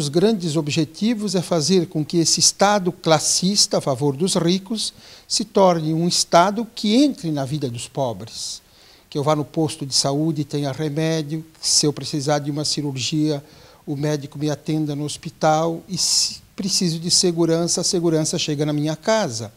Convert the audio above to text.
Os grandes objetivos é fazer com que esse Estado classista a favor dos ricos se torne um Estado que entre na vida dos pobres, que eu vá no posto de saúde e tenha remédio, que se eu precisar de uma cirurgia, o médico me atenda no hospital e se preciso de segurança, a segurança chega na minha casa.